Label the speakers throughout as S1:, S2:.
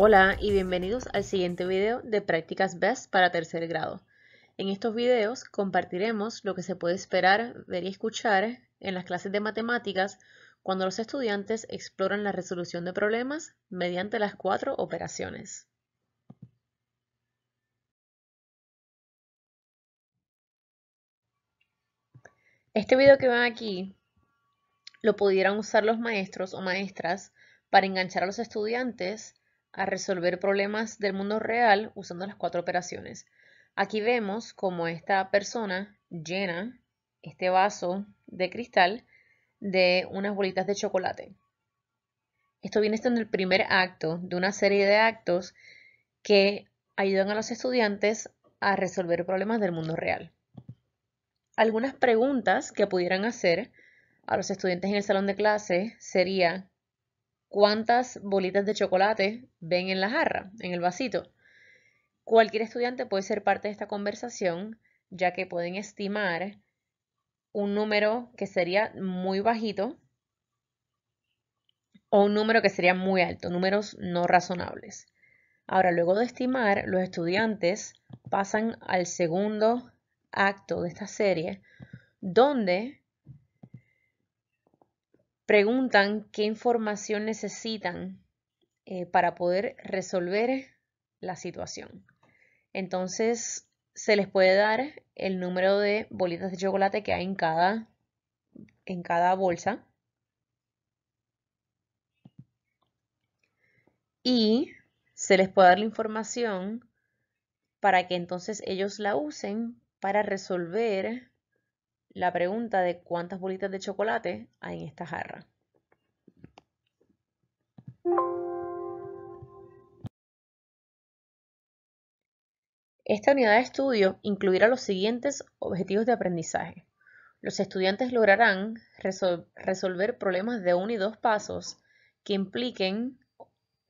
S1: Hola y bienvenidos al siguiente video de prácticas BEST para tercer grado. En estos videos compartiremos lo que se puede esperar, ver y escuchar en las clases de matemáticas cuando los estudiantes exploran la resolución de problemas mediante las cuatro operaciones. Este video que ven aquí lo pudieran usar los maestros o maestras para enganchar a los estudiantes a resolver problemas del mundo real usando las cuatro operaciones. Aquí vemos cómo esta persona llena este vaso de cristal de unas bolitas de chocolate. Esto viene siendo el primer acto de una serie de actos que ayudan a los estudiantes a resolver problemas del mundo real. Algunas preguntas que pudieran hacer a los estudiantes en el salón de clase serían cuántas bolitas de chocolate ven en la jarra, en el vasito. Cualquier estudiante puede ser parte de esta conversación, ya que pueden estimar un número que sería muy bajito o un número que sería muy alto, números no razonables. Ahora, luego de estimar, los estudiantes pasan al segundo acto de esta serie, donde preguntan qué información necesitan eh, para poder resolver la situación. Entonces, se les puede dar el número de bolitas de chocolate que hay en cada, en cada bolsa. Y se les puede dar la información para que entonces ellos la usen para resolver la pregunta de cuántas bolitas de chocolate hay en esta jarra. Esta unidad de estudio incluirá los siguientes objetivos de aprendizaje. Los estudiantes lograrán resolver problemas de uno y dos pasos que impliquen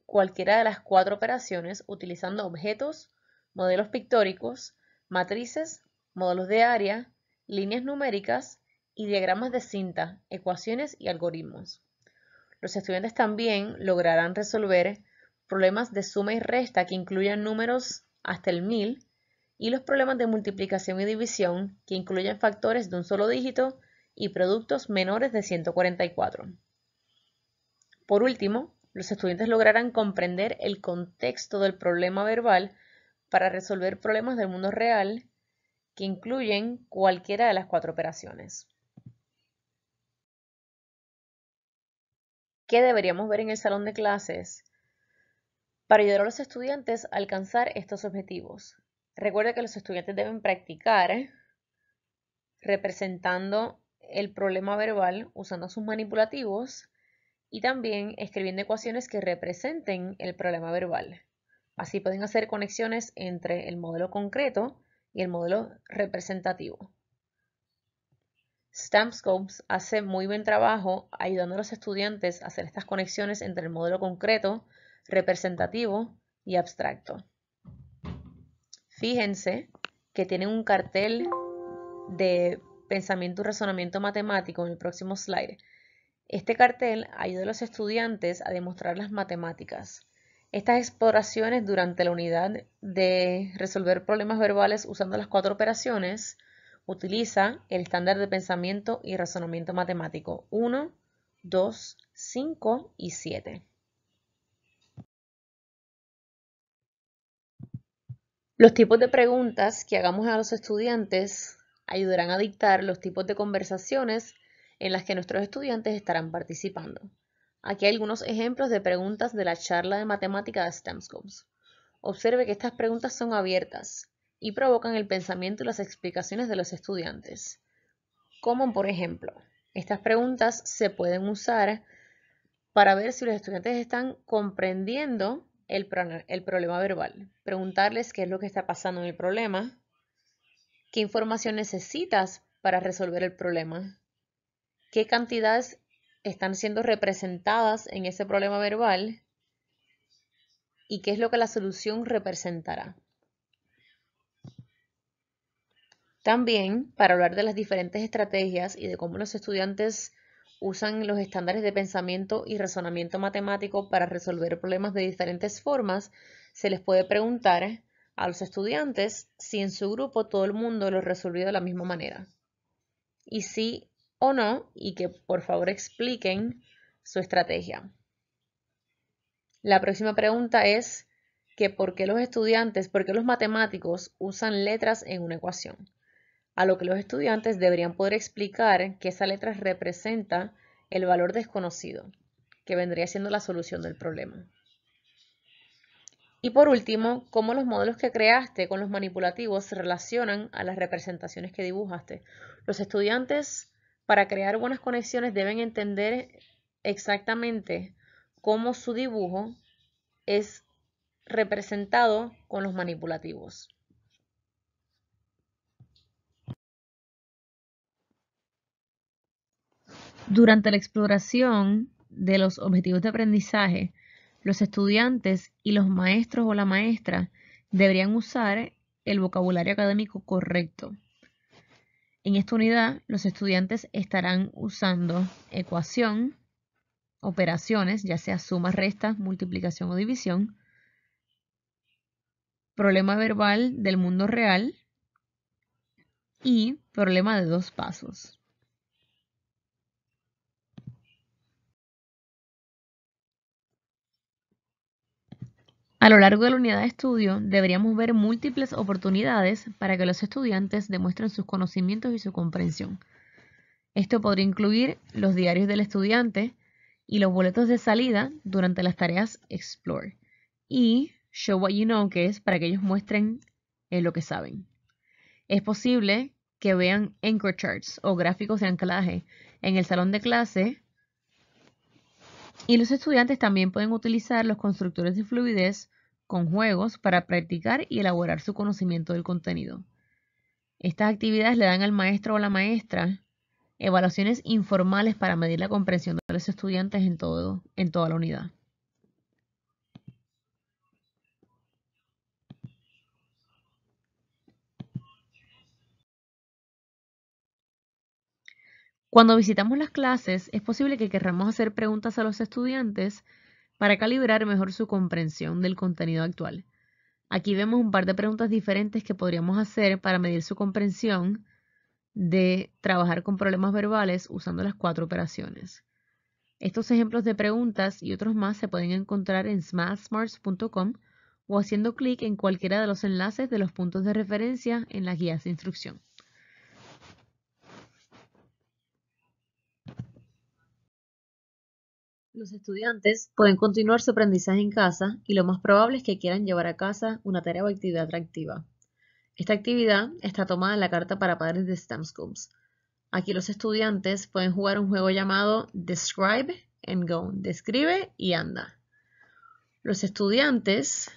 S1: cualquiera de las cuatro operaciones utilizando objetos, modelos pictóricos, matrices, modelos de área, líneas numéricas y diagramas de cinta, ecuaciones y algoritmos. Los estudiantes también lograrán resolver problemas de suma y resta que incluyan números hasta el 1000 y los problemas de multiplicación y división que incluyan factores de un solo dígito y productos menores de 144. Por último, los estudiantes lograrán comprender el contexto del problema verbal para resolver problemas del mundo real que incluyen cualquiera de las cuatro operaciones. ¿Qué deberíamos ver en el salón de clases para ayudar a los estudiantes a alcanzar estos objetivos? Recuerda que los estudiantes deben practicar representando el problema verbal usando sus manipulativos y también escribiendo ecuaciones que representen el problema verbal. Así pueden hacer conexiones entre el modelo concreto y el modelo representativo. StampScopes hace muy buen trabajo ayudando a los estudiantes a hacer estas conexiones entre el modelo concreto, representativo y abstracto. Fíjense que tiene un cartel de pensamiento y razonamiento matemático en el próximo slide. Este cartel ayuda a los estudiantes a demostrar las matemáticas. Estas exploraciones durante la unidad de resolver problemas verbales usando las cuatro operaciones utiliza el estándar de pensamiento y razonamiento matemático 1, 2, 5 y 7. Los tipos de preguntas que hagamos a los estudiantes ayudarán a dictar los tipos de conversaciones en las que nuestros estudiantes estarán participando. Aquí hay algunos ejemplos de preguntas de la charla de matemática de STEMSCOPES. Observe que estas preguntas son abiertas y provocan el pensamiento y las explicaciones de los estudiantes. Como por ejemplo, estas preguntas se pueden usar para ver si los estudiantes están comprendiendo el, el problema verbal. Preguntarles qué es lo que está pasando en el problema, qué información necesitas para resolver el problema, qué cantidades están siendo representadas en ese problema verbal y qué es lo que la solución representará. También, para hablar de las diferentes estrategias y de cómo los estudiantes usan los estándares de pensamiento y razonamiento matemático para resolver problemas de diferentes formas, se les puede preguntar a los estudiantes si en su grupo todo el mundo lo resolvió de la misma manera y si o no y que por favor expliquen su estrategia. La próxima pregunta es que por qué los estudiantes, por qué los matemáticos usan letras en una ecuación. A lo que los estudiantes deberían poder explicar que esa letra representa el valor desconocido, que vendría siendo la solución del problema. Y por último, cómo los modelos que creaste con los manipulativos se relacionan a las representaciones que dibujaste. Los estudiantes para crear buenas conexiones deben entender exactamente cómo su dibujo es representado con los manipulativos. Durante la exploración de los objetivos de aprendizaje, los estudiantes y los maestros o la maestra deberían usar el vocabulario académico correcto. En esta unidad, los estudiantes estarán usando ecuación, operaciones, ya sea sumas, restas, multiplicación o división, problema verbal del mundo real y problema de dos pasos. A lo largo de la unidad de estudio deberíamos ver múltiples oportunidades para que los estudiantes demuestren sus conocimientos y su comprensión. Esto podría incluir los diarios del estudiante y los boletos de salida durante las tareas Explore y Show What You Know, que es para que ellos muestren eh, lo que saben. Es posible que vean anchor charts o gráficos de anclaje en el salón de clase y los estudiantes también pueden utilizar los constructores de fluidez con juegos para practicar y elaborar su conocimiento del contenido. Estas actividades le dan al maestro o la maestra evaluaciones informales para medir la comprensión de los estudiantes en, todo, en toda la unidad. Cuando visitamos las clases, es posible que querramos hacer preguntas a los estudiantes para calibrar mejor su comprensión del contenido actual. Aquí vemos un par de preguntas diferentes que podríamos hacer para medir su comprensión de trabajar con problemas verbales usando las cuatro operaciones. Estos ejemplos de preguntas y otros más se pueden encontrar en smartsmarts.com o haciendo clic en cualquiera de los enlaces de los puntos de referencia en las guías de instrucción. Los estudiantes pueden continuar su aprendizaje en casa y lo más probable es que quieran llevar a casa una tarea o actividad atractiva. Esta actividad está tomada en la carta para padres de STEM Aquí los estudiantes pueden jugar un juego llamado Describe and Go, describe y anda. Los estudiantes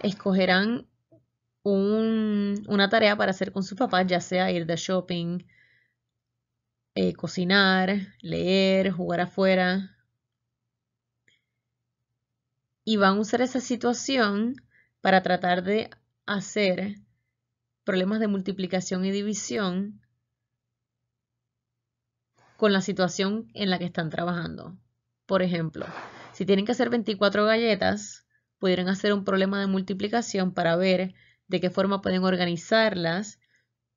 S1: escogerán una tarea para hacer con sus papás, ya sea ir de shopping, eh, cocinar, leer, jugar afuera, y van a usar esa situación para tratar de hacer problemas de multiplicación y división con la situación en la que están trabajando. Por ejemplo, si tienen que hacer 24 galletas, pudieran hacer un problema de multiplicación para ver de qué forma pueden organizarlas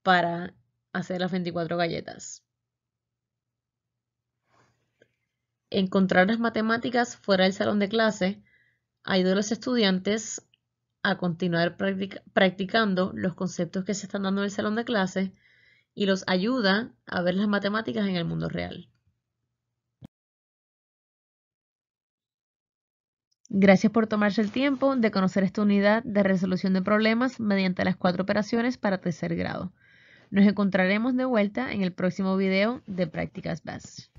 S1: para hacer las 24 galletas. Encontrar las matemáticas fuera del salón de clase ayuda a los estudiantes a continuar practicando los conceptos que se están dando en el salón de clase y los ayuda a ver las matemáticas en el mundo real. Gracias por tomarse el tiempo de conocer esta unidad de resolución de problemas mediante las cuatro operaciones para tercer grado. Nos encontraremos de vuelta en el próximo video de Prácticas básicas.